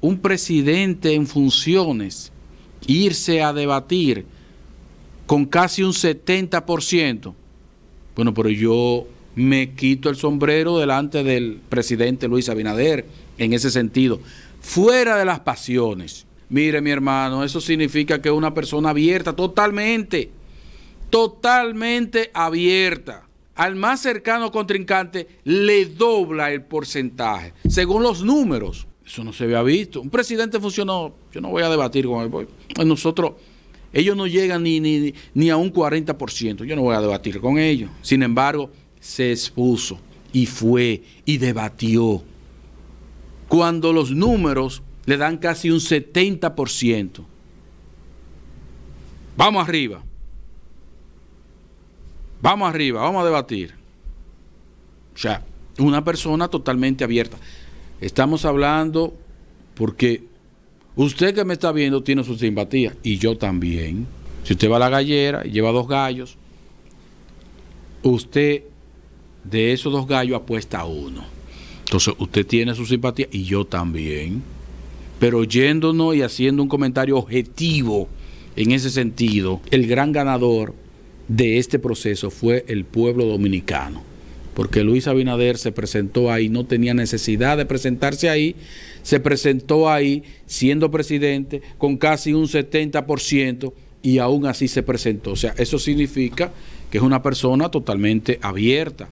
un presidente en funciones irse a debatir con casi un 70%, bueno, pero yo me quito el sombrero delante del presidente Luis Abinader en ese sentido. Fuera de las pasiones. Mire, mi hermano, eso significa que una persona abierta, totalmente, totalmente abierta. Al más cercano contrincante le dobla el porcentaje, según los números. Eso no se había visto. Un presidente funcionó, yo no voy a debatir con él, nosotros, ellos no llegan ni, ni a un 40%, yo no voy a debatir con ellos. Sin embargo, se expuso y fue y debatió. Cuando los números le dan casi un 70%. Vamos arriba. Vamos arriba, vamos a debatir. O sea, una persona totalmente abierta. Estamos hablando porque usted que me está viendo tiene su simpatía y yo también. Si usted va a la gallera y lleva dos gallos, usted de esos dos gallos apuesta a uno. Entonces usted tiene su simpatía y yo también. Pero yéndonos y haciendo un comentario objetivo en ese sentido, el gran ganador de este proceso fue el pueblo dominicano porque Luis Abinader se presentó ahí, no tenía necesidad de presentarse ahí, se presentó ahí siendo presidente con casi un 70% y aún así se presentó. O sea, eso significa que es una persona totalmente abierta.